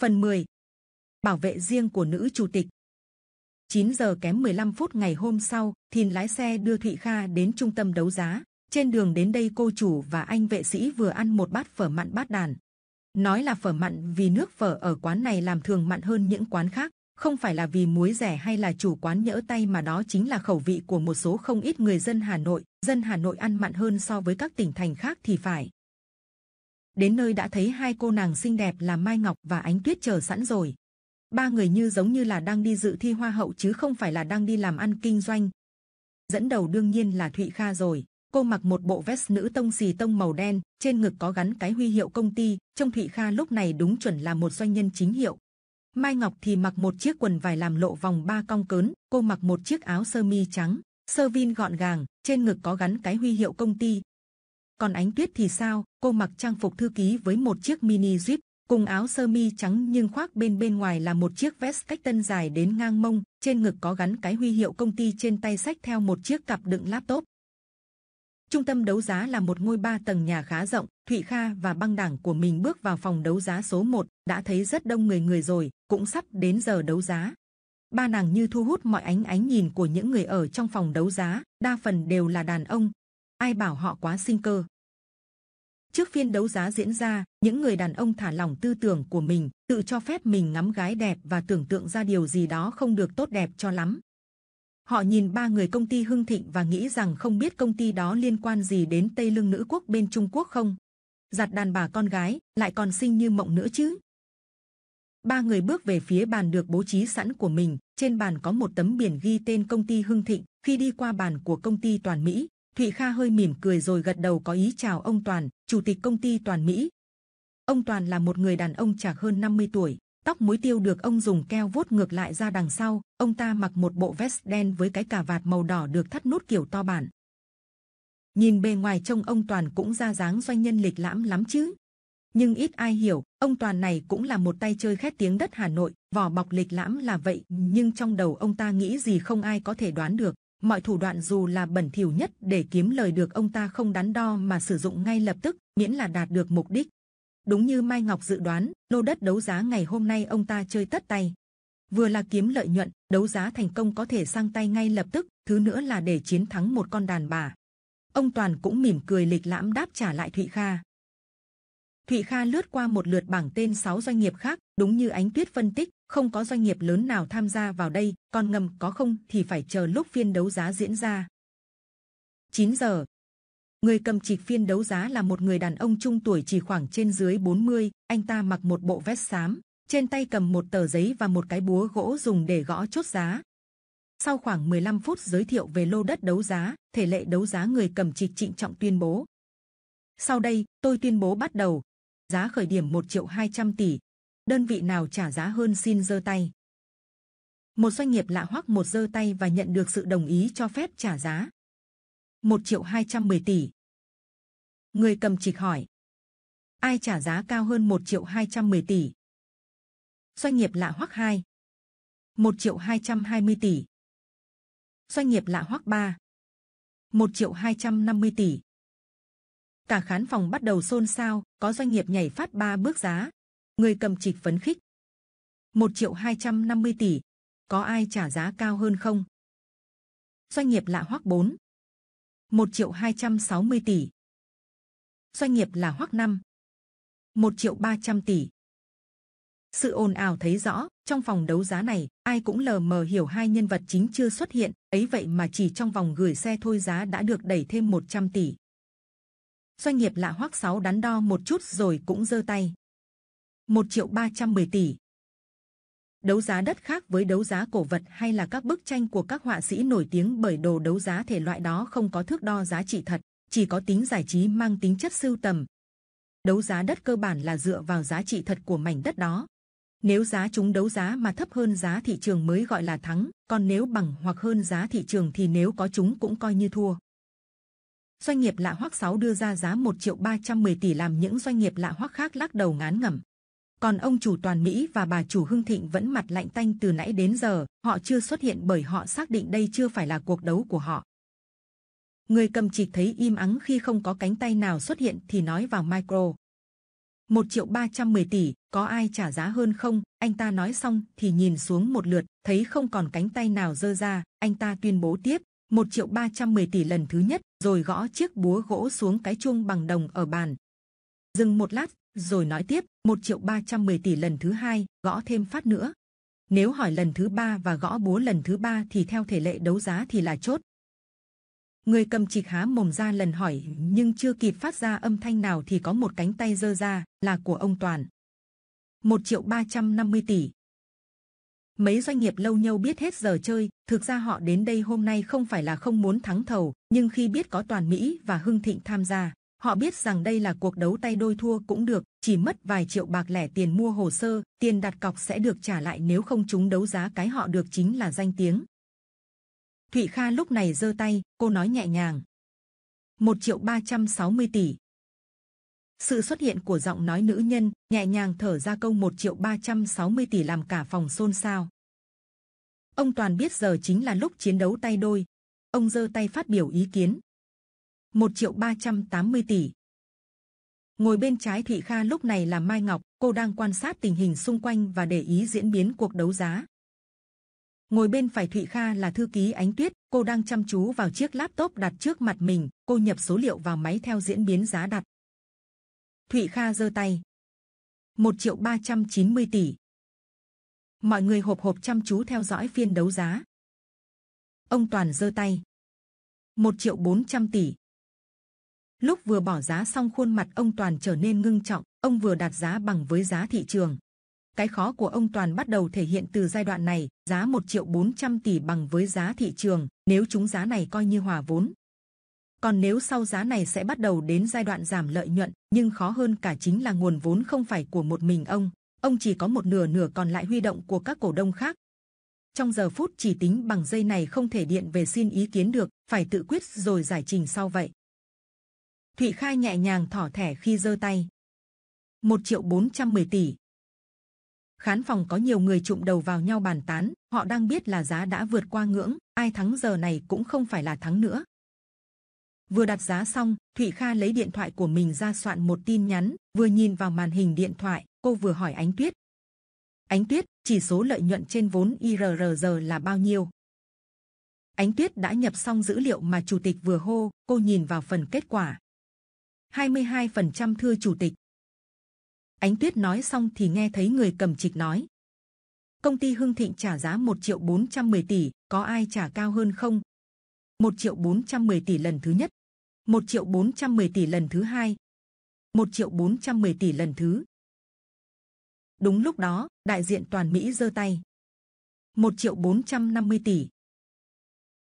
Phần 10. Bảo vệ riêng của nữ chủ tịch 9 giờ kém 15 phút ngày hôm sau, Thìn lái xe đưa Thụy Kha đến trung tâm đấu giá. Trên đường đến đây cô chủ và anh vệ sĩ vừa ăn một bát phở mặn bát đàn. Nói là phở mặn vì nước phở ở quán này làm thường mặn hơn những quán khác, không phải là vì muối rẻ hay là chủ quán nhỡ tay mà đó chính là khẩu vị của một số không ít người dân Hà Nội. Dân Hà Nội ăn mặn hơn so với các tỉnh thành khác thì phải đến nơi đã thấy hai cô nàng xinh đẹp là Mai Ngọc và Ánh Tuyết chờ sẵn rồi. Ba người như giống như là đang đi dự thi hoa hậu chứ không phải là đang đi làm ăn kinh doanh. Dẫn đầu đương nhiên là Thụy Kha rồi. Cô mặc một bộ vest nữ tông xì tông màu đen, trên ngực có gắn cái huy hiệu công ty. Trong Thụy Kha lúc này đúng chuẩn là một doanh nhân chính hiệu. Mai Ngọc thì mặc một chiếc quần vải làm lộ vòng ba cong cớn, cô mặc một chiếc áo sơ mi trắng, sơ vin gọn gàng, trên ngực có gắn cái huy hiệu công ty, còn ánh tuyết thì sao cô mặc trang phục thư ký với một chiếc mini jeep cùng áo sơ mi trắng nhưng khoác bên bên ngoài là một chiếc vest cách tân dài đến ngang mông trên ngực có gắn cái huy hiệu công ty trên tay sách theo một chiếc cặp đựng laptop trung tâm đấu giá là một ngôi ba tầng nhà khá rộng thụy kha và băng đảng của mình bước vào phòng đấu giá số 1, đã thấy rất đông người người rồi cũng sắp đến giờ đấu giá ba nàng như thu hút mọi ánh ánh nhìn của những người ở trong phòng đấu giá đa phần đều là đàn ông ai bảo họ quá sinh cơ. Trước phiên đấu giá diễn ra, những người đàn ông thả lỏng tư tưởng của mình, tự cho phép mình ngắm gái đẹp và tưởng tượng ra điều gì đó không được tốt đẹp cho lắm. Họ nhìn ba người công ty Hưng Thịnh và nghĩ rằng không biết công ty đó liên quan gì đến Tây Lương Nữ Quốc bên Trung Quốc không. Giặt đàn bà con gái, lại còn xinh như mộng nữa chứ. Ba người bước về phía bàn được bố trí sẵn của mình. Trên bàn có một tấm biển ghi tên công ty Hưng Thịnh. Khi đi qua bàn của công ty Toàn Mỹ, Thụy Kha hơi mỉm cười rồi gật đầu có ý chào ông Toàn, chủ tịch công ty Toàn Mỹ. Ông Toàn là một người đàn ông chạc hơn 50 tuổi, tóc muối tiêu được ông dùng keo vuốt ngược lại ra đằng sau. Ông ta mặc một bộ vest đen với cái cà vạt màu đỏ được thắt nút kiểu to bản. Nhìn bề ngoài trông ông Toàn cũng ra dáng doanh nhân lịch lãm lắm chứ. Nhưng ít ai hiểu, ông Toàn này cũng là một tay chơi khét tiếng đất Hà Nội, vỏ bọc lịch lãm là vậy. Nhưng trong đầu ông ta nghĩ gì không ai có thể đoán được mọi thủ đoạn dù là bẩn thỉu nhất để kiếm lời được ông ta không đắn đo mà sử dụng ngay lập tức miễn là đạt được mục đích đúng như mai ngọc dự đoán lô đất đấu giá ngày hôm nay ông ta chơi tất tay vừa là kiếm lợi nhuận đấu giá thành công có thể sang tay ngay lập tức thứ nữa là để chiến thắng một con đàn bà ông toàn cũng mỉm cười lịch lãm đáp trả lại thụy kha thụy kha lướt qua một lượt bảng tên 6 doanh nghiệp khác đúng như ánh tuyết phân tích không có doanh nghiệp lớn nào tham gia vào đây, còn ngầm có không thì phải chờ lúc phiên đấu giá diễn ra. 9 giờ, người cầm trịch phiên đấu giá là một người đàn ông trung tuổi chỉ khoảng trên dưới 40, anh ta mặc một bộ vest xám, trên tay cầm một tờ giấy và một cái búa gỗ dùng để gõ chốt giá. Sau khoảng 15 phút giới thiệu về lô đất đấu giá, thể lệ đấu giá người cầm trịch trịnh trọng tuyên bố. Sau đây, tôi tuyên bố bắt đầu. Giá khởi điểm 1 triệu 200 tỷ, đơn vị nào trả giá hơn xin giơ tay một doanh nghiệp lạ hoắc một giơ tay và nhận được sự đồng ý cho phép trả giá 1 triệu 210 tỷ người cầm trịch hỏi ai trả giá cao hơn 1 triệu 210 tỷ doanh nghiệp lạ hoắc 2 1 triệu 220 tỷ doanh nghiệp lạ hoắc 3 1 triệu 250 tỷ cả khán phòng bắt đầu xôn xao có doanh nghiệp nhảy phát ba bước giá người cầm trịch phấn khích. 1 triệu 250 tỷ, có ai trả giá cao hơn không? Doanh nghiệp lạ hoắc 4, 1 triệu 260 tỷ. Doanh nghiệp là hoắc 5, 1 triệu 300 tỷ. Sự ồn ào thấy rõ, trong phòng đấu giá này, ai cũng lờ mờ hiểu hai nhân vật chính chưa xuất hiện, ấy vậy mà chỉ trong vòng gửi xe thôi giá đã được đẩy thêm 100 tỷ. Doanh nghiệp lạ hoắc 6 đắn đo một chút rồi cũng giơ tay. 1 triệu 310 tỷ. Đấu giá đất khác với đấu giá cổ vật hay là các bức tranh của các họa sĩ nổi tiếng bởi đồ đấu giá thể loại đó không có thước đo giá trị thật, chỉ có tính giải trí mang tính chất sưu tầm. Đấu giá đất cơ bản là dựa vào giá trị thật của mảnh đất đó. Nếu giá chúng đấu giá mà thấp hơn giá thị trường mới gọi là thắng, còn nếu bằng hoặc hơn giá thị trường thì nếu có chúng cũng coi như thua. Doanh nghiệp lạ hoắc 6 đưa ra giá 1 triệu 310 tỷ làm những doanh nghiệp lạ hoắc khác lắc đầu ngán ngẩm còn ông chủ toàn mỹ và bà chủ hưng thịnh vẫn mặt lạnh tanh từ nãy đến giờ họ chưa xuất hiện bởi họ xác định đây chưa phải là cuộc đấu của họ người cầm chỉ thấy im ắng khi không có cánh tay nào xuất hiện thì nói vào micro một triệu ba trăm mười tỷ có ai trả giá hơn không anh ta nói xong thì nhìn xuống một lượt thấy không còn cánh tay nào dơ ra anh ta tuyên bố tiếp một triệu ba trăm mười tỷ lần thứ nhất rồi gõ chiếc búa gỗ xuống cái chuông bằng đồng ở bàn dừng một lát rồi nói tiếp 1 triệu 310 tỷ lần thứ hai gõ thêm phát nữa. Nếu hỏi lần thứ ba và gõ búa lần thứ ba thì theo thể lệ đấu giá thì là chốt. Người cầm trịch há mồm ra lần hỏi nhưng chưa kịp phát ra âm thanh nào thì có một cánh tay dơ ra là của ông Toàn. 1 triệu 350 tỷ. Mấy doanh nghiệp lâu nhau biết hết giờ chơi, thực ra họ đến đây hôm nay không phải là không muốn thắng thầu, nhưng khi biết có Toàn Mỹ và Hưng Thịnh tham gia, họ biết rằng đây là cuộc đấu tay đôi thua cũng được, chỉ mất vài triệu bạc lẻ tiền mua hồ sơ, tiền đặt cọc sẽ được trả lại nếu không chúng đấu giá cái họ được chính là danh tiếng. Thụy Kha lúc này giơ tay, cô nói nhẹ nhàng. 1 triệu 360 tỷ. Sự xuất hiện của giọng nói nữ nhân nhẹ nhàng thở ra câu 1 triệu 360 tỷ làm cả phòng xôn xao. Ông Toàn biết giờ chính là lúc chiến đấu tay đôi. Ông giơ tay phát biểu ý kiến. 1 triệu 380 tỷ ngồi bên trái thị kha lúc này là mai ngọc cô đang quan sát tình hình xung quanh và để ý diễn biến cuộc đấu giá ngồi bên phải thụy kha là thư ký ánh tuyết cô đang chăm chú vào chiếc laptop đặt trước mặt mình cô nhập số liệu vào máy theo diễn biến giá đặt thụy kha giơ tay 1 triệu 390 tỷ mọi người hộp hộp chăm chú theo dõi phiên đấu giá ông toàn giơ tay 1 triệu 400 tỷ Lúc vừa bỏ giá xong khuôn mặt ông Toàn trở nên ngưng trọng, ông vừa đặt giá bằng với giá thị trường. Cái khó của ông Toàn bắt đầu thể hiện từ giai đoạn này, giá 1 triệu 400 tỷ bằng với giá thị trường, nếu chúng giá này coi như hòa vốn. Còn nếu sau giá này sẽ bắt đầu đến giai đoạn giảm lợi nhuận, nhưng khó hơn cả chính là nguồn vốn không phải của một mình ông. Ông chỉ có một nửa nửa còn lại huy động của các cổ đông khác. Trong giờ phút chỉ tính bằng dây này không thể điện về xin ý kiến được, phải tự quyết rồi giải trình sau vậy. Thụy Khai nhẹ nhàng thỏ thẻ khi giơ tay. 1 triệu 410 tỷ. Khán phòng có nhiều người trụm đầu vào nhau bàn tán, họ đang biết là giá đã vượt qua ngưỡng, ai thắng giờ này cũng không phải là thắng nữa. Vừa đặt giá xong, Thụy Kha lấy điện thoại của mình ra soạn một tin nhắn, vừa nhìn vào màn hình điện thoại, cô vừa hỏi Ánh Tuyết. Ánh Tuyết, chỉ số lợi nhuận trên vốn IRR là bao nhiêu? Ánh Tuyết đã nhập xong dữ liệu mà chủ tịch vừa hô, cô nhìn vào phần kết quả, 22% thưa chủ tịch. Ánh Tuyết nói xong thì nghe thấy người cầm trịch nói. Công ty Hưng Thịnh trả giá 1 triệu 410 tỷ, có ai trả cao hơn không? 1 triệu 410 tỷ lần thứ nhất, 1 triệu 410 tỷ lần thứ hai, 1 triệu 410 tỷ lần thứ. Đúng lúc đó, đại diện toàn Mỹ giơ tay. 1 triệu 450 tỷ,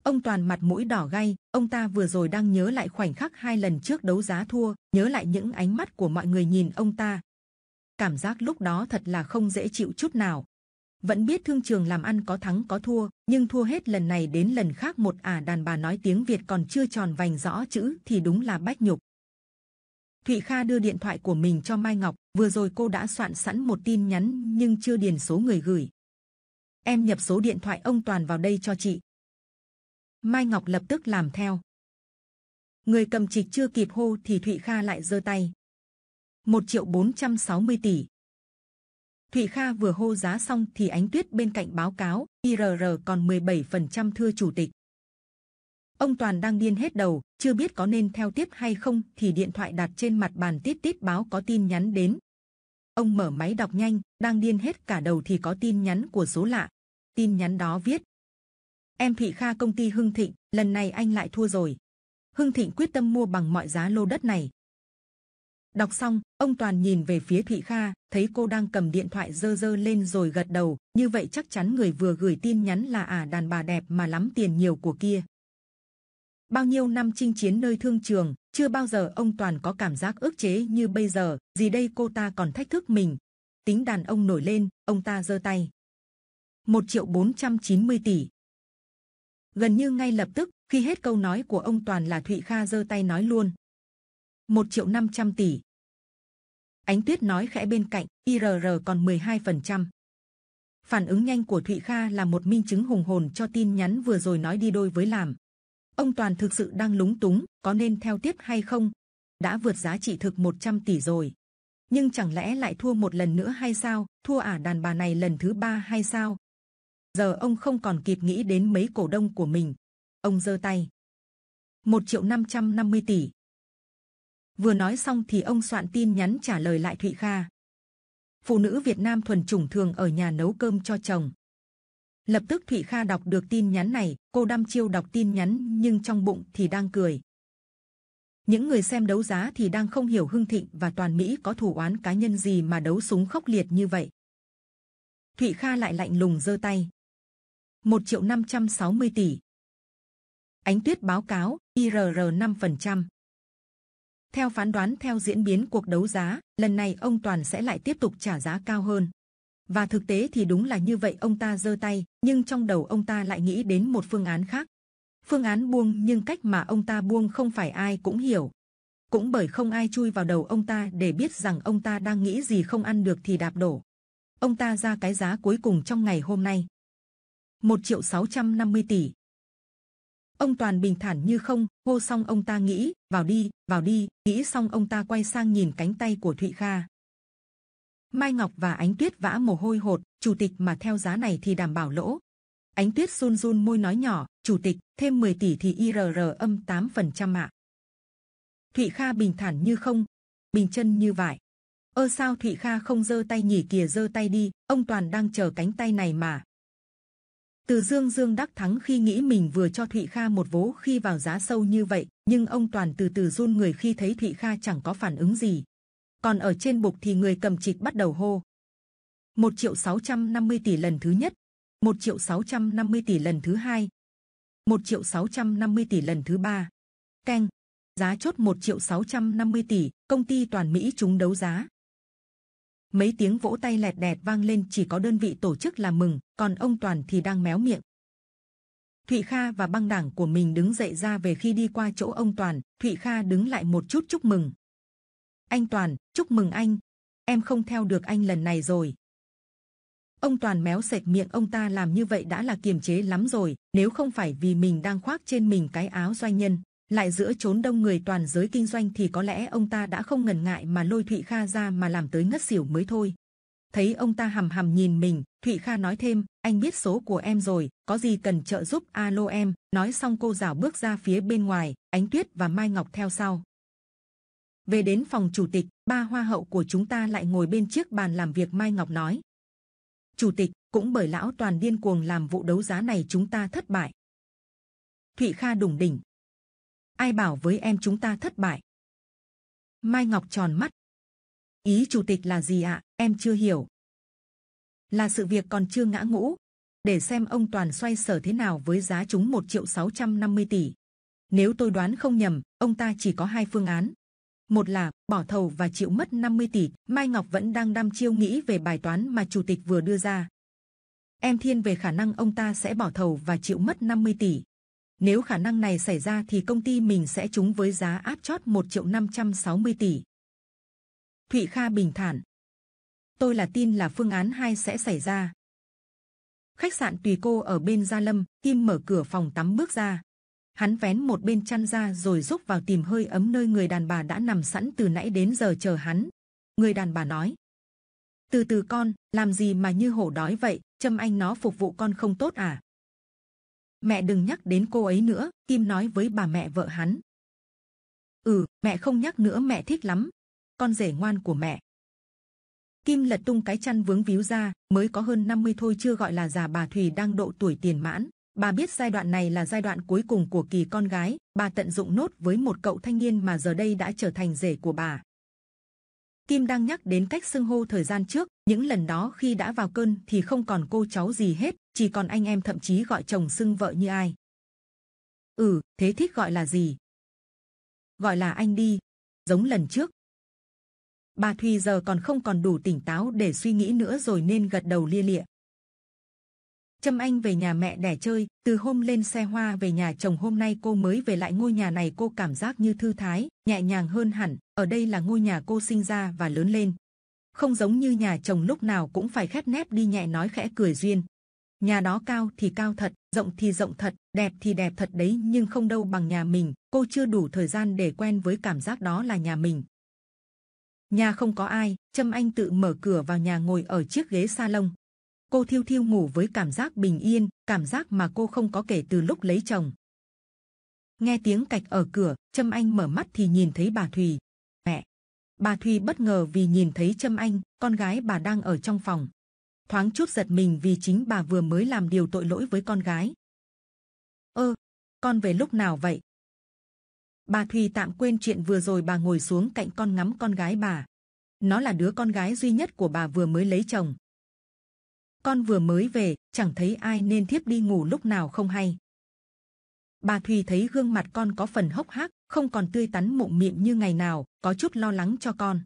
Ông toàn mặt mũi đỏ gay, ông ta vừa rồi đang nhớ lại khoảnh khắc hai lần trước đấu giá thua, nhớ lại những ánh mắt của mọi người nhìn ông ta. Cảm giác lúc đó thật là không dễ chịu chút nào. Vẫn biết thương trường làm ăn có thắng có thua, nhưng thua hết lần này đến lần khác một ả à đàn bà nói tiếng Việt còn chưa tròn vành rõ chữ thì đúng là bách nhục. Thụy Kha đưa điện thoại của mình cho Mai Ngọc. Vừa rồi cô đã soạn sẵn một tin nhắn nhưng chưa điền số người gửi. Em nhập số điện thoại ông Toàn vào đây cho chị. Mai Ngọc lập tức làm theo. Người cầm trịch chưa kịp hô thì Thụy Kha lại giơ tay. 1 triệu 460 tỷ. Thụy Kha vừa hô giá xong thì Ánh Tuyết bên cạnh báo cáo IRR còn 17% thưa chủ tịch. Ông Toàn đang điên hết đầu, chưa biết có nên theo tiếp hay không thì điện thoại đặt trên mặt bàn tít tít báo có tin nhắn đến. Ông mở máy đọc nhanh, đang điên hết cả đầu thì có tin nhắn của số lạ. Tin nhắn đó viết Em Thị Kha công ty Hưng Thịnh, lần này anh lại thua rồi. Hưng Thịnh quyết tâm mua bằng mọi giá lô đất này. Đọc xong, ông Toàn nhìn về phía Thị Kha, thấy cô đang cầm điện thoại dơ dơ lên rồi gật đầu. Như vậy chắc chắn người vừa gửi tin nhắn là à đàn bà đẹp mà lắm tiền nhiều của kia. Bao nhiêu năm chinh chiến nơi thương trường, chưa bao giờ ông Toàn có cảm giác ức chế như bây giờ. Gì đây cô ta còn thách thức mình. Tính đàn ông nổi lên, ông ta giơ tay. 1 triệu 490 tỷ, gần như ngay lập tức khi hết câu nói của ông toàn là thụy kha giơ tay nói luôn một triệu năm trăm tỷ ánh tuyết nói khẽ bên cạnh irr còn 12%. phản ứng nhanh của thụy kha là một minh chứng hùng hồn cho tin nhắn vừa rồi nói đi đôi với làm ông toàn thực sự đang lúng túng có nên theo tiếp hay không đã vượt giá trị thực 100 tỷ rồi nhưng chẳng lẽ lại thua một lần nữa hay sao thua ả à đàn bà này lần thứ ba hay sao giờ ông không còn kịp nghĩ đến mấy cổ đông của mình ông giơ tay một triệu 550 tỷ vừa nói xong thì ông soạn tin nhắn trả lời lại thụy kha phụ nữ Việt Nam thuần chủng thường ở nhà nấu cơm cho chồng lập tức thụy kha đọc được tin nhắn này cô đăm chiêu đọc tin nhắn nhưng trong bụng thì đang cười những người xem đấu giá thì đang không hiểu hưng thịnh và toàn mỹ có thù oán cá nhân gì mà đấu súng khốc liệt như vậy thụy kha lại lạnh lùng giơ tay 1 triệu 560 tỷ. Ánh tuyết báo cáo IRR 5%. Theo phán đoán theo diễn biến cuộc đấu giá, lần này ông Toàn sẽ lại tiếp tục trả giá cao hơn. Và thực tế thì đúng là như vậy ông ta giơ tay, nhưng trong đầu ông ta lại nghĩ đến một phương án khác. Phương án buông nhưng cách mà ông ta buông không phải ai cũng hiểu. Cũng bởi không ai chui vào đầu ông ta để biết rằng ông ta đang nghĩ gì không ăn được thì đạp đổ. Ông ta ra cái giá cuối cùng trong ngày hôm nay. 1 triệu 650 tỷ. Ông Toàn bình thản như không, hô xong ông ta nghĩ, vào đi, vào đi, nghĩ xong ông ta quay sang nhìn cánh tay của Thụy Kha. Mai Ngọc và Ánh Tuyết vã mồ hôi hột, chủ tịch mà theo giá này thì đảm bảo lỗ. Ánh Tuyết run run môi nói nhỏ, chủ tịch, thêm 10 tỷ thì IRR âm 8% ạ. À. Thụy Kha bình thản như không, bình chân như vải. Ơ sao Thụy Kha không dơ tay nhỉ kìa dơ tay đi, ông Toàn đang chờ cánh tay này mà. Từ Dương Dương đắc thắng khi nghĩ mình vừa cho Thụy Kha một vố khi vào giá sâu như vậy, nhưng ông toàn từ từ run người khi thấy Thụy Kha chẳng có phản ứng gì. Còn ở trên bục thì người cầm trịch bắt đầu hô. 1 triệu 650 tỷ lần thứ nhất, 1 triệu 650 tỷ lần thứ hai, 1 triệu 650 tỷ lần thứ ba. Keng, giá chốt 1 triệu 650 tỷ, công ty toàn Mỹ chúng đấu giá mấy tiếng vỗ tay lẹt đẹt vang lên chỉ có đơn vị tổ chức làm mừng còn ông toàn thì đang méo miệng thụy kha và băng đảng của mình đứng dậy ra về khi đi qua chỗ ông toàn thụy kha đứng lại một chút chúc mừng anh toàn chúc mừng anh em không theo được anh lần này rồi ông toàn méo sệt miệng ông ta làm như vậy đã là kiềm chế lắm rồi nếu không phải vì mình đang khoác trên mình cái áo doanh nhân lại giữa chốn đông người toàn giới kinh doanh thì có lẽ ông ta đã không ngần ngại mà lôi Thụy Kha ra mà làm tới ngất xỉu mới thôi. Thấy ông ta hầm hầm nhìn mình, Thụy Kha nói thêm, anh biết số của em rồi, có gì cần trợ giúp alo em. Nói xong cô rảo bước ra phía bên ngoài, Ánh Tuyết và Mai Ngọc theo sau. Về đến phòng chủ tịch, ba hoa hậu của chúng ta lại ngồi bên chiếc bàn làm việc Mai Ngọc nói. Chủ tịch, cũng bởi lão toàn điên cuồng làm vụ đấu giá này chúng ta thất bại. Thụy Kha đùng đỉnh, ai bảo với em chúng ta thất bại mai ngọc tròn mắt ý chủ tịch là gì ạ em chưa hiểu là sự việc còn chưa ngã ngũ để xem ông toàn xoay sở thế nào với giá chúng 1 triệu 650 tỷ nếu tôi đoán không nhầm ông ta chỉ có hai phương án một là bỏ thầu và chịu mất 50 tỷ mai ngọc vẫn đang đăm chiêu nghĩ về bài toán mà chủ tịch vừa đưa ra em thiên về khả năng ông ta sẽ bỏ thầu và chịu mất 50 tỷ nếu khả năng này xảy ra thì công ty mình sẽ trúng với giá áp chót 1 triệu 560 tỷ. Thụy Kha bình thản. Tôi là tin là phương án 2 sẽ xảy ra. Khách sạn tùy cô ở bên Gia Lâm, Kim mở cửa phòng tắm bước ra. Hắn vén một bên chăn ra rồi rúc vào tìm hơi ấm nơi người đàn bà đã nằm sẵn từ nãy đến giờ chờ hắn. Người đàn bà nói. Từ từ con, làm gì mà như hổ đói vậy, châm anh nó phục vụ con không tốt à? mẹ đừng nhắc đến cô ấy nữa kim nói với bà mẹ vợ hắn ừ mẹ không nhắc nữa mẹ thích lắm con rể ngoan của mẹ kim lật tung cái chăn vướng víu ra mới có hơn 50 thôi chưa gọi là già bà Thủy đang độ tuổi tiền mãn bà biết giai đoạn này là giai đoạn cuối cùng của kỳ con gái bà tận dụng nốt với một cậu thanh niên mà giờ đây đã trở thành rể của bà Kim đang nhắc đến cách xưng hô thời gian trước, những lần đó khi đã vào cơn thì không còn cô cháu gì hết, chỉ còn anh em thậm chí gọi chồng xưng vợ như ai. Ừ, thế thích gọi là gì? Gọi là anh đi, giống lần trước. Bà Thùy giờ còn không còn đủ tỉnh táo để suy nghĩ nữa rồi nên gật đầu lia lịa. Trâm Anh về nhà mẹ đẻ chơi, từ hôm lên xe hoa về nhà chồng hôm nay cô mới về lại ngôi nhà này cô cảm giác như thư thái, nhẹ nhàng hơn hẳn, ở đây là ngôi nhà cô sinh ra và lớn lên. Không giống như nhà chồng lúc nào cũng phải khép nép đi nhẹ nói khẽ cười duyên. Nhà đó cao thì cao thật, rộng thì rộng thật, đẹp thì đẹp thật đấy nhưng không đâu bằng nhà mình, cô chưa đủ thời gian để quen với cảm giác đó là nhà mình. Nhà không có ai, Trâm Anh tự mở cửa vào nhà ngồi ở chiếc ghế salon, cô thiêu thiêu ngủ với cảm giác bình yên, cảm giác mà cô không có kể từ lúc lấy chồng. Nghe tiếng cạch ở cửa, Trâm Anh mở mắt thì nhìn thấy bà Thùy. Mẹ! Bà Thùy bất ngờ vì nhìn thấy Trâm Anh, con gái bà đang ở trong phòng. Thoáng chút giật mình vì chính bà vừa mới làm điều tội lỗi với con gái. Ơ, con về lúc nào vậy? Bà Thùy tạm quên chuyện vừa rồi bà ngồi xuống cạnh con ngắm con gái bà. Nó là đứa con gái duy nhất của bà vừa mới lấy chồng, con vừa mới về chẳng thấy ai nên thiếp đi ngủ lúc nào không hay bà thùy thấy gương mặt con có phần hốc hác không còn tươi tắn mụn miệng như ngày nào có chút lo lắng cho con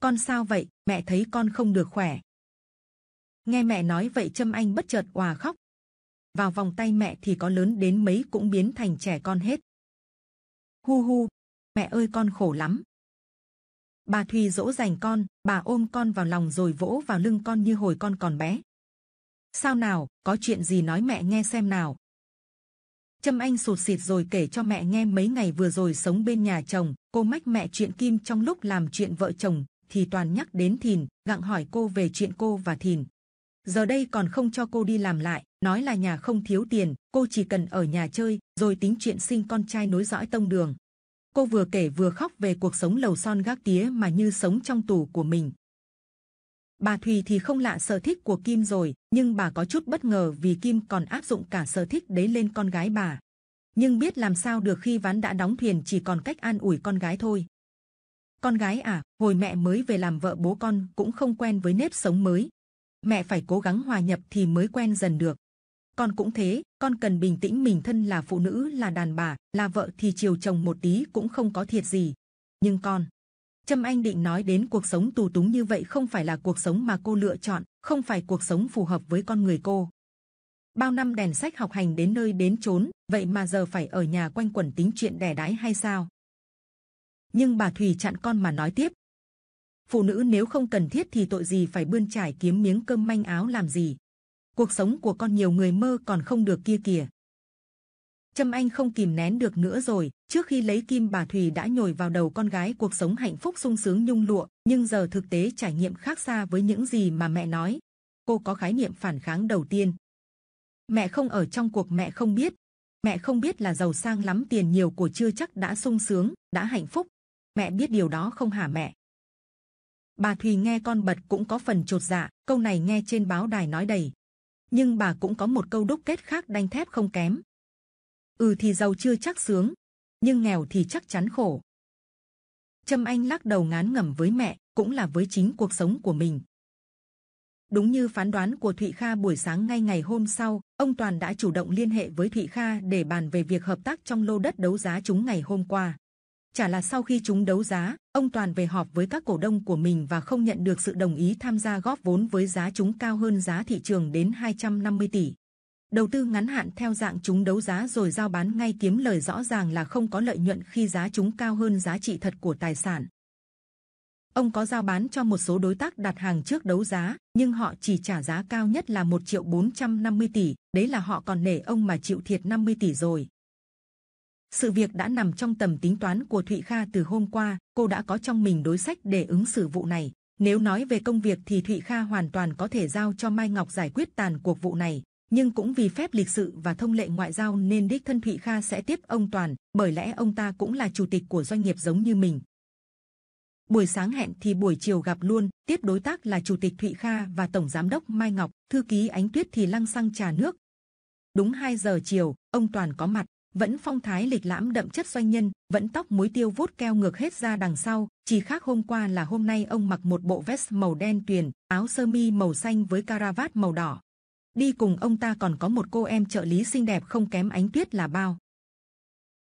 con sao vậy mẹ thấy con không được khỏe nghe mẹ nói vậy trâm anh bất chợt òa khóc vào vòng tay mẹ thì có lớn đến mấy cũng biến thành trẻ con hết hu hu mẹ ơi con khổ lắm Bà Thùy dỗ dành con, bà ôm con vào lòng rồi vỗ vào lưng con như hồi con còn bé. Sao nào, có chuyện gì nói mẹ nghe xem nào. Trâm Anh sụt sịt rồi kể cho mẹ nghe mấy ngày vừa rồi sống bên nhà chồng, cô mách mẹ chuyện Kim trong lúc làm chuyện vợ chồng, thì toàn nhắc đến Thìn, gặng hỏi cô về chuyện cô và Thìn. Giờ đây còn không cho cô đi làm lại, nói là nhà không thiếu tiền, cô chỉ cần ở nhà chơi, rồi tính chuyện sinh con trai nối dõi tông đường cô vừa kể vừa khóc về cuộc sống lầu son gác tía mà như sống trong tù của mình bà Thùy thì không lạ sở thích của Kim rồi, nhưng bà có chút bất ngờ vì Kim còn áp dụng cả sở thích đấy lên con gái bà. Nhưng biết làm sao được khi ván đã đóng thuyền chỉ còn cách an ủi con gái thôi. Con gái à, hồi mẹ mới về làm vợ bố con cũng không quen với nếp sống mới. Mẹ phải cố gắng hòa nhập thì mới quen dần được con cũng thế con cần bình tĩnh mình thân là phụ nữ là đàn bà là vợ thì chiều chồng một tí cũng không có thiệt gì nhưng con Trâm Anh định nói đến cuộc sống tù túng như vậy không phải là cuộc sống mà cô lựa chọn, không phải cuộc sống phù hợp với con người cô. Bao năm đèn sách học hành đến nơi đến chốn, vậy mà giờ phải ở nhà quanh quẩn tính chuyện đẻ đái hay sao? Nhưng bà thủy chặn con mà nói tiếp. Phụ nữ nếu không cần thiết thì tội gì phải bươn trải kiếm miếng cơm manh áo làm gì? cuộc sống của con nhiều người mơ còn không được kia kìa Trâm Anh không kìm nén được nữa rồi. Trước khi lấy Kim bà Thùy đã nhồi vào đầu con gái cuộc sống hạnh phúc sung sướng nhung lụa, nhưng giờ thực tế trải nghiệm khác xa với những gì mà mẹ nói. Cô có khái niệm phản kháng đầu tiên. Mẹ không ở trong cuộc mẹ không biết. Mẹ không biết là giàu sang lắm tiền nhiều của chưa chắc đã sung sướng, đã hạnh phúc. Mẹ biết điều đó không hả mẹ? Bà Thùy nghe con bật cũng có phần trột dạ. Câu này nghe trên báo đài nói đầy, nhưng bà cũng có một câu đúc kết khác đanh thép không kém. Ừ thì giàu chưa chắc sướng, nhưng nghèo thì chắc chắn khổ. Trâm Anh lắc đầu ngán ngẩm với mẹ, cũng là với chính cuộc sống của mình. Đúng như phán đoán của Thụy Kha buổi sáng ngay ngày hôm sau, ông Toàn đã chủ động liên hệ với Thụy Kha để bàn về việc hợp tác trong lô đất đấu giá chúng ngày hôm qua. Chả là sau khi chúng đấu giá, ông Toàn về họp với các cổ đông của mình và không nhận được sự đồng ý tham gia góp vốn với giá chúng cao hơn giá thị trường đến 250 tỷ. Đầu tư ngắn hạn theo dạng chúng đấu giá rồi giao bán ngay kiếm lời rõ ràng là không có lợi nhuận khi giá chúng cao hơn giá trị thật của tài sản. Ông có giao bán cho một số đối tác đặt hàng trước đấu giá, nhưng họ chỉ trả giá cao nhất là 1 triệu 450 tỷ. Đấy là họ còn nể ông mà chịu thiệt 50 tỷ rồi sự việc đã nằm trong tầm tính toán của Thụy Kha từ hôm qua. Cô đã có trong mình đối sách để ứng xử vụ này. Nếu nói về công việc thì Thụy Kha hoàn toàn có thể giao cho Mai Ngọc giải quyết tàn cuộc vụ này. Nhưng cũng vì phép lịch sự và thông lệ ngoại giao nên đích thân Thụy Kha sẽ tiếp ông Toàn, bởi lẽ ông ta cũng là chủ tịch của doanh nghiệp giống như mình. Buổi sáng hẹn thì buổi chiều gặp luôn, tiếp đối tác là Chủ tịch Thụy Kha và Tổng Giám đốc Mai Ngọc, thư ký Ánh Tuyết thì lăng xăng trà nước. Đúng 2 giờ chiều, ông Toàn có mặt, vẫn phong thái lịch lãm đậm chất doanh nhân, vẫn tóc muối tiêu vuốt keo ngược hết ra đằng sau. Chỉ khác hôm qua là hôm nay ông mặc một bộ vest màu đen tuyền, áo sơ mi màu xanh với caravat màu đỏ. Đi cùng ông ta còn có một cô em trợ lý xinh đẹp không kém ánh tuyết là bao.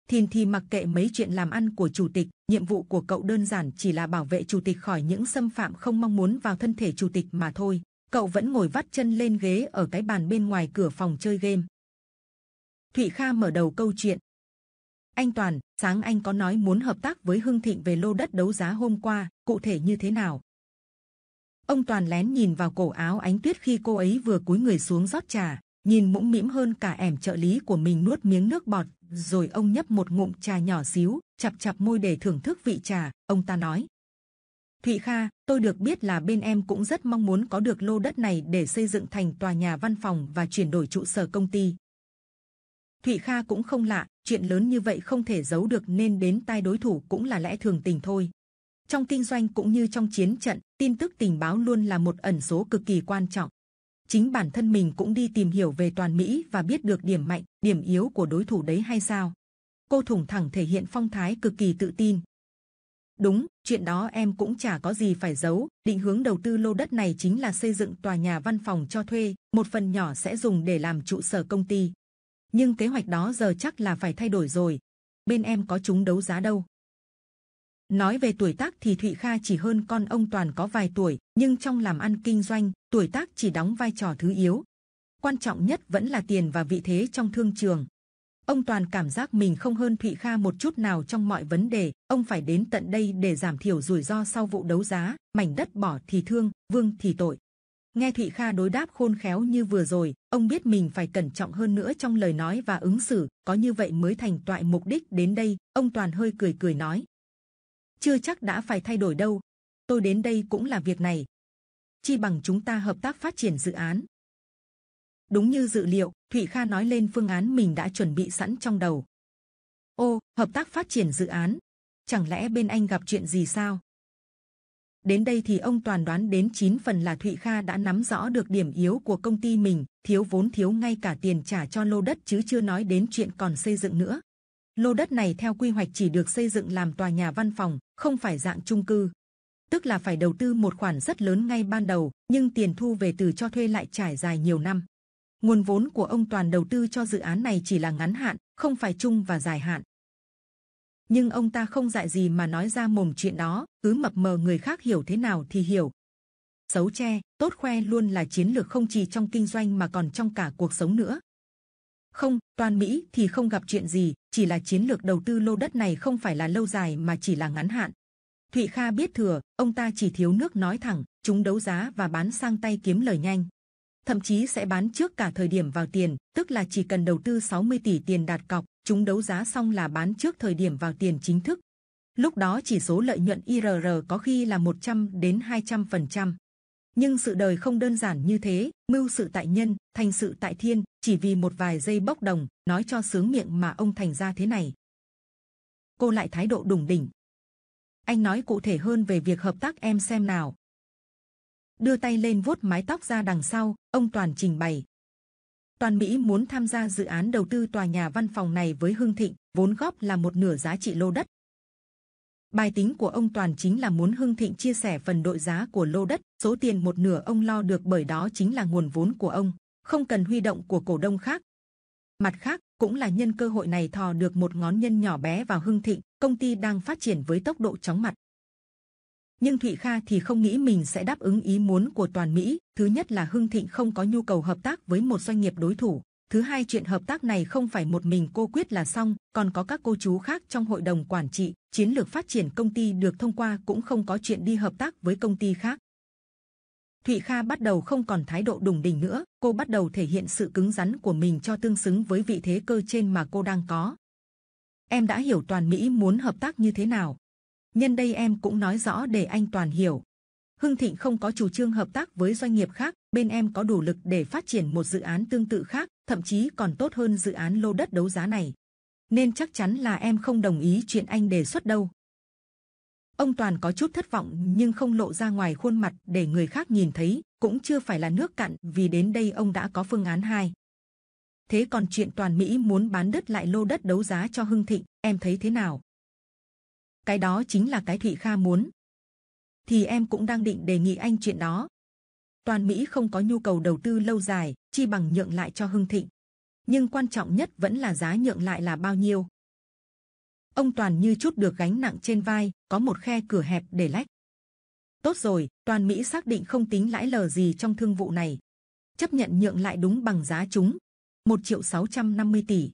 Thìn thì mặc kệ mấy chuyện làm ăn của chủ tịch, nhiệm vụ của cậu đơn giản chỉ là bảo vệ chủ tịch khỏi những xâm phạm không mong muốn vào thân thể chủ tịch mà thôi. Cậu vẫn ngồi vắt chân lên ghế ở cái bàn bên ngoài cửa phòng chơi game. Thụy Kha mở đầu câu chuyện. Anh Toàn, sáng anh có nói muốn hợp tác với Hưng Thịnh về lô đất đấu giá hôm qua, cụ thể như thế nào? Ông Toàn lén nhìn vào cổ áo Ánh Tuyết khi cô ấy vừa cúi người xuống rót trà, nhìn mũm mĩm hơn cả ẻm trợ lý của mình nuốt miếng nước bọt, rồi ông nhấp một ngụm trà nhỏ xíu, chập chập môi để thưởng thức vị trà. Ông ta nói: Thụy Kha, tôi được biết là bên em cũng rất mong muốn có được lô đất này để xây dựng thành tòa nhà văn phòng và chuyển đổi trụ sở công ty. Thụy Kha cũng không lạ, chuyện lớn như vậy không thể giấu được nên đến tai đối thủ cũng là lẽ thường tình thôi. Trong kinh doanh cũng như trong chiến trận, tin tức tình báo luôn là một ẩn số cực kỳ quan trọng. Chính bản thân mình cũng đi tìm hiểu về toàn Mỹ và biết được điểm mạnh, điểm yếu của đối thủ đấy hay sao? Cô thủng thẳng thể hiện phong thái cực kỳ tự tin. Đúng, chuyện đó em cũng chả có gì phải giấu. Định hướng đầu tư lô đất này chính là xây dựng tòa nhà văn phòng cho thuê, một phần nhỏ sẽ dùng để làm trụ sở công ty, nhưng kế hoạch đó giờ chắc là phải thay đổi rồi. Bên em có chúng đấu giá đâu. Nói về tuổi tác thì Thụy Kha chỉ hơn con ông Toàn có vài tuổi, nhưng trong làm ăn kinh doanh, tuổi tác chỉ đóng vai trò thứ yếu. Quan trọng nhất vẫn là tiền và vị thế trong thương trường. Ông Toàn cảm giác mình không hơn Thụy Kha một chút nào trong mọi vấn đề. Ông phải đến tận đây để giảm thiểu rủi ro sau vụ đấu giá. Mảnh đất bỏ thì thương, vương thì tội. Nghe Thụy Kha đối đáp khôn khéo như vừa rồi, ông biết mình phải cẩn trọng hơn nữa trong lời nói và ứng xử, có như vậy mới thành toại mục đích đến đây. Ông toàn hơi cười cười nói, chưa chắc đã phải thay đổi đâu. Tôi đến đây cũng là việc này, chi bằng chúng ta hợp tác phát triển dự án. Đúng như dự liệu, Thụy Kha nói lên phương án mình đã chuẩn bị sẵn trong đầu. Ô, hợp tác phát triển dự án, chẳng lẽ bên anh gặp chuyện gì sao? Đến đây thì ông toàn đoán đến 9 phần là Thụy Kha đã nắm rõ được điểm yếu của công ty mình, thiếu vốn thiếu ngay cả tiền trả cho lô đất chứ chưa nói đến chuyện còn xây dựng nữa. Lô đất này theo quy hoạch chỉ được xây dựng làm tòa nhà văn phòng, không phải dạng chung cư. Tức là phải đầu tư một khoản rất lớn ngay ban đầu, nhưng tiền thu về từ cho thuê lại trải dài nhiều năm. Nguồn vốn của ông Toàn đầu tư cho dự án này chỉ là ngắn hạn, không phải chung và dài hạn nhưng ông ta không dạy gì mà nói ra mồm chuyện đó, cứ mập mờ người khác hiểu thế nào thì hiểu. Xấu che, tốt khoe luôn là chiến lược không chỉ trong kinh doanh mà còn trong cả cuộc sống nữa. Không, toàn Mỹ thì không gặp chuyện gì, chỉ là chiến lược đầu tư lô đất này không phải là lâu dài mà chỉ là ngắn hạn. Thụy Kha biết thừa, ông ta chỉ thiếu nước nói thẳng, chúng đấu giá và bán sang tay kiếm lời nhanh. Thậm chí sẽ bán trước cả thời điểm vào tiền, tức là chỉ cần đầu tư 60 tỷ tiền đặt cọc, chúng đấu giá xong là bán trước thời điểm vào tiền chính thức. Lúc đó chỉ số lợi nhuận IRR có khi là 100 đến 200%. Nhưng sự đời không đơn giản như thế, mưu sự tại nhân, thành sự tại thiên, chỉ vì một vài giây bốc đồng, nói cho sướng miệng mà ông thành ra thế này. Cô lại thái độ đùng đỉnh. Anh nói cụ thể hơn về việc hợp tác em xem nào. Đưa tay lên vuốt mái tóc ra đằng sau, ông Toàn trình bày, Toàn Mỹ muốn tham gia dự án đầu tư tòa nhà văn phòng này với Hưng Thịnh, vốn góp là một nửa giá trị lô đất. Bài tính của ông Toàn chính là muốn Hưng Thịnh chia sẻ phần đội giá của lô đất, số tiền một nửa ông lo được bởi đó chính là nguồn vốn của ông, không cần huy động của cổ đông khác. Mặt khác, cũng là nhân cơ hội này thò được một ngón nhân nhỏ bé vào Hưng Thịnh, công ty đang phát triển với tốc độ chóng mặt nhưng Thụy Kha thì không nghĩ mình sẽ đáp ứng ý muốn của toàn Mỹ. Thứ nhất là Hưng Thịnh không có nhu cầu hợp tác với một doanh nghiệp đối thủ. Thứ hai chuyện hợp tác này không phải một mình cô quyết là xong, còn có các cô chú khác trong hội đồng quản trị. Chiến lược phát triển công ty được thông qua cũng không có chuyện đi hợp tác với công ty khác. Thụy Kha bắt đầu không còn thái độ đùng đỉnh nữa, cô bắt đầu thể hiện sự cứng rắn của mình cho tương xứng với vị thế cơ trên mà cô đang có. Em đã hiểu toàn Mỹ muốn hợp tác như thế nào, nhân đây em cũng nói rõ để anh toàn hiểu. Hưng Thịnh không có chủ trương hợp tác với doanh nghiệp khác, bên em có đủ lực để phát triển một dự án tương tự khác, thậm chí còn tốt hơn dự án lô đất đấu giá này. Nên chắc chắn là em không đồng ý chuyện anh đề xuất đâu. Ông Toàn có chút thất vọng nhưng không lộ ra ngoài khuôn mặt để người khác nhìn thấy, cũng chưa phải là nước cạn vì đến đây ông đã có phương án 2. Thế còn chuyện Toàn Mỹ muốn bán đất lại lô đất đấu giá cho Hưng Thịnh, em thấy thế nào? cái đó chính là cái thị kha muốn. thì em cũng đang định đề nghị anh chuyện đó. toàn mỹ không có nhu cầu đầu tư lâu dài, chi bằng nhượng lại cho hưng thịnh. nhưng quan trọng nhất vẫn là giá nhượng lại là bao nhiêu. ông toàn như chút được gánh nặng trên vai, có một khe cửa hẹp để lách. tốt rồi, toàn mỹ xác định không tính lãi lờ gì trong thương vụ này, chấp nhận nhượng lại đúng bằng giá chúng, 1 triệu 650 tỷ.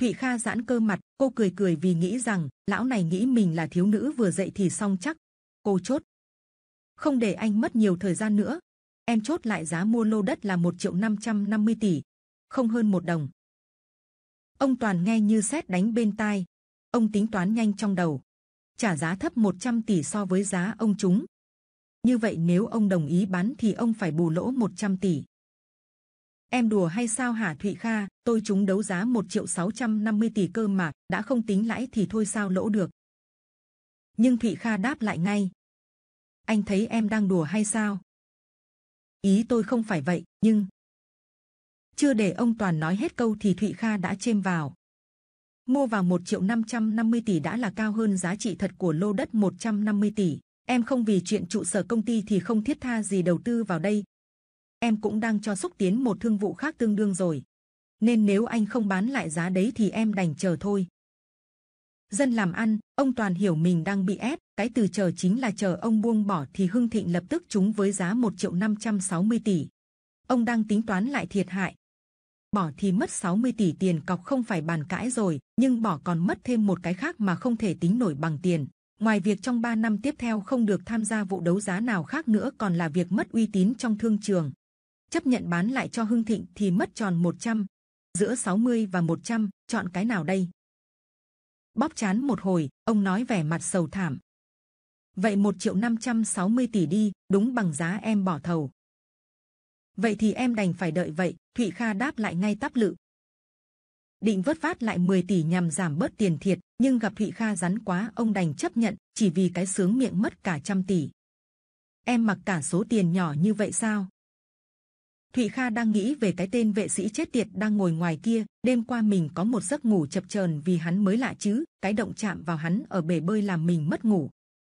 Thụy Kha giãn cơ mặt, cô cười cười vì nghĩ rằng lão này nghĩ mình là thiếu nữ vừa dậy thì xong chắc. Cô chốt, không để anh mất nhiều thời gian nữa. Em chốt lại giá mua lô đất là 1 triệu 550 tỷ, không hơn một đồng. Ông Toàn nghe như sét đánh bên tai, ông tính toán nhanh trong đầu, trả giá thấp 100 tỷ so với giá ông chúng. Như vậy nếu ông đồng ý bán thì ông phải bù lỗ 100 tỷ em đùa hay sao hả Thụy Kha? Tôi chúng đấu giá 1 triệu 650 tỷ cơ mà đã không tính lãi thì thôi sao lỗ được? Nhưng Thụy Kha đáp lại ngay. Anh thấy em đang đùa hay sao? Ý tôi không phải vậy, nhưng chưa để ông toàn nói hết câu thì Thụy Kha đã chêm vào. Mua vào 1 triệu 550 tỷ đã là cao hơn giá trị thật của lô đất 150 tỷ. Em không vì chuyện trụ sở công ty thì không thiết tha gì đầu tư vào đây em cũng đang cho xúc tiến một thương vụ khác tương đương rồi. Nên nếu anh không bán lại giá đấy thì em đành chờ thôi. Dân làm ăn, ông Toàn hiểu mình đang bị ép, cái từ chờ chính là chờ ông buông bỏ thì Hưng Thịnh lập tức trúng với giá 1 triệu 560 tỷ. Ông đang tính toán lại thiệt hại. Bỏ thì mất 60 tỷ tiền cọc không phải bàn cãi rồi, nhưng bỏ còn mất thêm một cái khác mà không thể tính nổi bằng tiền. Ngoài việc trong 3 năm tiếp theo không được tham gia vụ đấu giá nào khác nữa còn là việc mất uy tín trong thương trường, chấp nhận bán lại cho Hưng Thịnh thì mất tròn 100. giữa 60 và 100, chọn cái nào đây? Bóp chán một hồi, ông nói vẻ mặt sầu thảm. Vậy 1 triệu 560 tỷ đi, đúng bằng giá em bỏ thầu. Vậy thì em đành phải đợi vậy. Thụy Kha đáp lại ngay tấp lự. Định vớt vát lại 10 tỷ nhằm giảm bớt tiền thiệt, nhưng gặp Thụy Kha rắn quá, ông đành chấp nhận, chỉ vì cái sướng miệng mất cả trăm tỷ. Em mặc cả số tiền nhỏ như vậy sao? Thụy Kha đang nghĩ về cái tên vệ sĩ chết tiệt đang ngồi ngoài kia. Đêm qua mình có một giấc ngủ chập chờn vì hắn mới lạ chứ. Cái động chạm vào hắn ở bể bơi làm mình mất ngủ.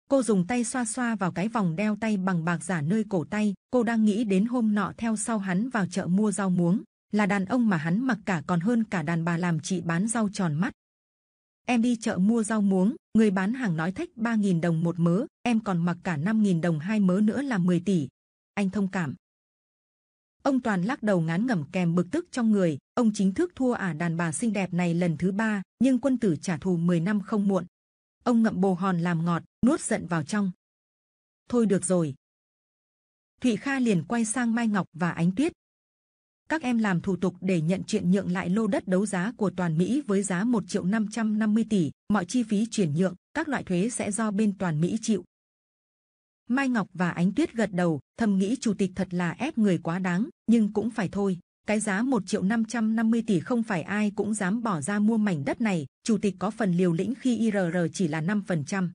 Cô dùng tay xoa xoa vào cái vòng đeo tay bằng bạc giả nơi cổ tay. Cô đang nghĩ đến hôm nọ theo sau hắn vào chợ mua rau muống. Là đàn ông mà hắn mặc cả còn hơn cả đàn bà làm chị bán rau tròn mắt. Em đi chợ mua rau muống, người bán hàng nói thách 3.000 đồng một mớ, em còn mặc cả 5.000 đồng hai mớ nữa là 10 tỷ. Anh thông cảm, Ông toàn lắc đầu ngán ngẩm kèm bực tức trong người. Ông chính thức thua ả à đàn bà xinh đẹp này lần thứ ba, nhưng quân tử trả thù 10 năm không muộn. Ông ngậm bồ hòn làm ngọt, nuốt giận vào trong. Thôi được rồi. Thụy Kha liền quay sang Mai Ngọc và Ánh Tuyết. Các em làm thủ tục để nhận chuyện nhượng lại lô đất đấu giá của toàn Mỹ với giá 1 triệu 550 tỷ. Mọi chi phí chuyển nhượng, các loại thuế sẽ do bên toàn Mỹ chịu. Mai Ngọc và Ánh Tuyết gật đầu, thầm nghĩ chủ tịch thật là ép người quá đáng, nhưng cũng phải thôi. Cái giá 1 triệu 550 tỷ không phải ai cũng dám bỏ ra mua mảnh đất này. Chủ tịch có phần liều lĩnh khi IRR chỉ là 5%.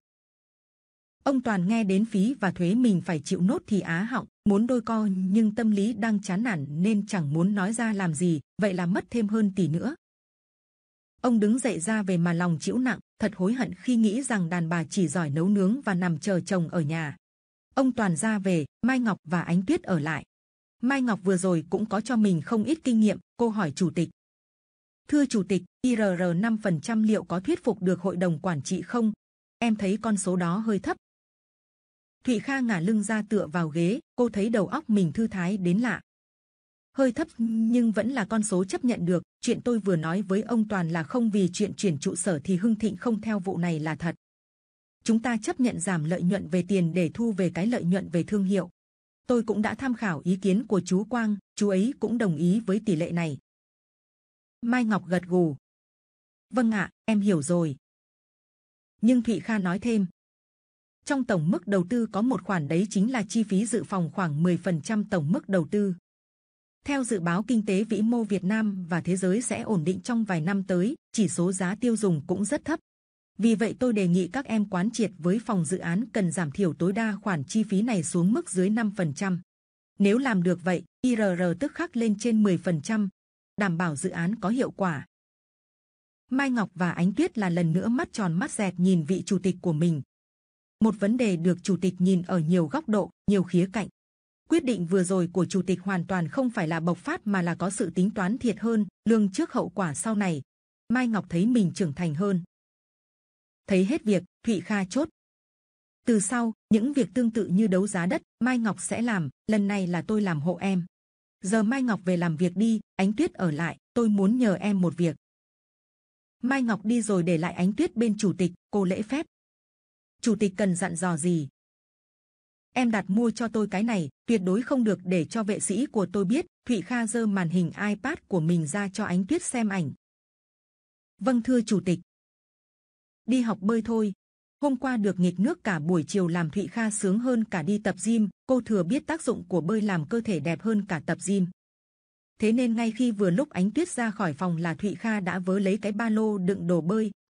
Ông Toàn nghe đến phí và thuế mình phải chịu nốt thì á họng, muốn đôi co nhưng tâm lý đang chán nản nên chẳng muốn nói ra làm gì, vậy là mất thêm hơn tỷ nữa. Ông đứng dậy ra về mà lòng chịu nặng, thật hối hận khi nghĩ rằng đàn bà chỉ giỏi nấu nướng và nằm chờ chồng ở nhà, Ông Toàn ra về, Mai Ngọc và Ánh Tuyết ở lại. Mai Ngọc vừa rồi cũng có cho mình không ít kinh nghiệm, cô hỏi chủ tịch. Thưa chủ tịch, IRR 5% liệu có thuyết phục được hội đồng quản trị không? Em thấy con số đó hơi thấp. Thụy Kha ngả lưng ra tựa vào ghế, cô thấy đầu óc mình thư thái đến lạ. Hơi thấp nhưng vẫn là con số chấp nhận được. Chuyện tôi vừa nói với ông Toàn là không vì chuyện chuyển trụ sở thì Hưng Thịnh không theo vụ này là thật chúng ta chấp nhận giảm lợi nhuận về tiền để thu về cái lợi nhuận về thương hiệu. Tôi cũng đã tham khảo ý kiến của chú Quang, chú ấy cũng đồng ý với tỷ lệ này. Mai Ngọc gật gù. Vâng ạ, em hiểu rồi. Nhưng Thụy Kha nói thêm, trong tổng mức đầu tư có một khoản đấy chính là chi phí dự phòng khoảng 10% tổng mức đầu tư. Theo dự báo kinh tế vĩ mô Việt Nam và thế giới sẽ ổn định trong vài năm tới, chỉ số giá tiêu dùng cũng rất thấp, vì vậy tôi đề nghị các em quán triệt với phòng dự án cần giảm thiểu tối đa khoản chi phí này xuống mức dưới 5%. Nếu làm được vậy, IRR tức khắc lên trên 10%, đảm bảo dự án có hiệu quả. Mai Ngọc và Ánh Tuyết là lần nữa mắt tròn mắt dẹt nhìn vị chủ tịch của mình. Một vấn đề được chủ tịch nhìn ở nhiều góc độ, nhiều khía cạnh. Quyết định vừa rồi của chủ tịch hoàn toàn không phải là bộc phát mà là có sự tính toán thiệt hơn, lương trước hậu quả sau này. Mai Ngọc thấy mình trưởng thành hơn thấy hết việc thụy kha chốt từ sau những việc tương tự như đấu giá đất mai ngọc sẽ làm lần này là tôi làm hộ em giờ mai ngọc về làm việc đi ánh tuyết ở lại tôi muốn nhờ em một việc mai ngọc đi rồi để lại ánh tuyết bên chủ tịch cô lễ phép chủ tịch cần dặn dò gì em đặt mua cho tôi cái này tuyệt đối không được để cho vệ sĩ của tôi biết thụy kha dơ màn hình ipad của mình ra cho ánh tuyết xem ảnh vâng thưa chủ tịch đi học bơi thôi. Hôm qua được nghịch nước cả buổi chiều làm Thụy Kha sướng hơn cả đi tập gym, cô thừa biết tác dụng của bơi làm cơ thể đẹp hơn cả tập gym. Thế nên ngay khi vừa lúc ánh tuyết ra khỏi phòng là Thụy Kha đã vớ lấy cái ba lô đựng đồ bơi,